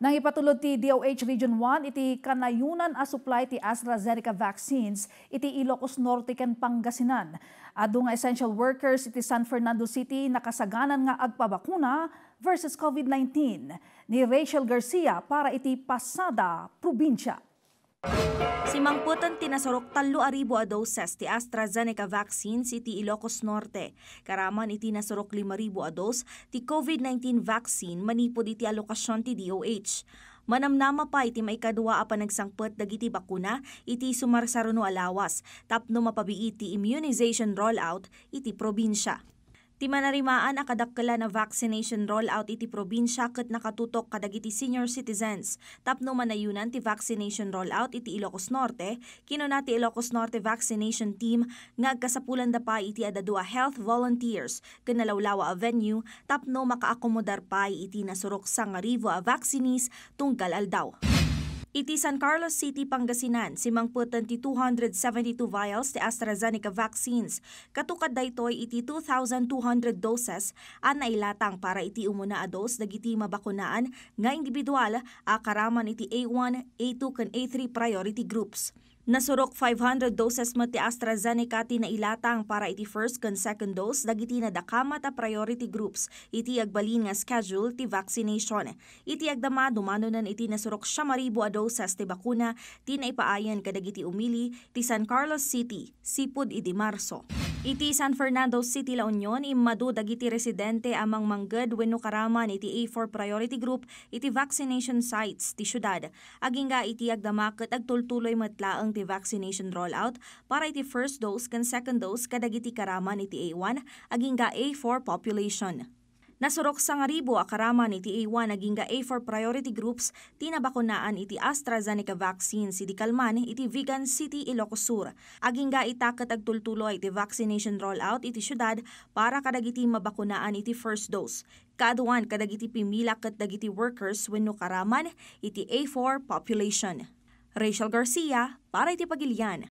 Nang ipatulod ti DOH Region 1, iti kanayunan a supply ti AstraZeneca vaccines, iti Ilocos Norte ken Pangasinan. Adu nga essential workers iti San Fernando City nakasaganan nga agpabakuna versus COVID-19 ni Rachel Garcia para iti Pasada, Probinsya. Simangputan tinasorok talo aribo a doses ti AstraZeneca vaccine iti Ilocos Norte. Karaman iti nasorok lima ribo a dos ti COVID-19 vaccine manipod iti alokasyon ti DOH. Manamnama pa iti may kadua a panagsangpet dagiti bakuna iti sumarsaruno alawas tapno mapabiiti immunization rollout iti probinsya. Ti manarimaan akadakkela na vaccination rollout iti probinsya ket nakatutok kadagiti senior citizens. Tapno manayunan ti vaccination rollout iti Ilocos Norte, kino ti Ilocos Norte vaccination team ngagkasapulan da pa iti adadua health volunteers ken nalawlawa avenue tapno makaakomodar pa iti nasurok sang nga a vaccinees tunggal aldaw. Iti San Carlos City, Pangasinan, simangputan ti 272 vials ti AstraZeneca vaccines. Katukad daytoy iti 2,200 doses an nailatang para iti umuna a dose dagiti mabakunaan nga individual a karaman iti A1, A2 kan A3 priority groups. Nasurok 500 doses mati AstraZeneca ti ilatang para iti first kan second dose dagiti nadakama ta priority groups iti agbalin nga schedule ti vaccination. Iti agdama dumanunan iti nasurok siyamaribo a doses ti bakuna ti naipaayan kadagiti umili ti San Carlos City Sipud iti Marso. Iti San Fernando City, La Union, imadu dagiti residente amang mangged wenno karaman iti A4 priority group iti vaccination sites ti syudad. Aging nga iti agdamaket agtultuloy matlaang ti vaccination rollout para iti first dose kan second dose kadagiti karaman iti A1 aging nga A4 population. Nasurok sa ngaribo akaraman iti A1 naging ga A4 priority groups tinabakunaan iti AstraZeneca vaccine si Dikalman iti Vigan City Ilocos Sur. Aging ga itakat agtultuloy iti vaccination rollout iti syudad para kadagiti mabakunaan iti first dose. Kaduan kadagiti pimila kat dagiti workers wenno karaman iti A4 population. Rachel Garcia para iti pagilian.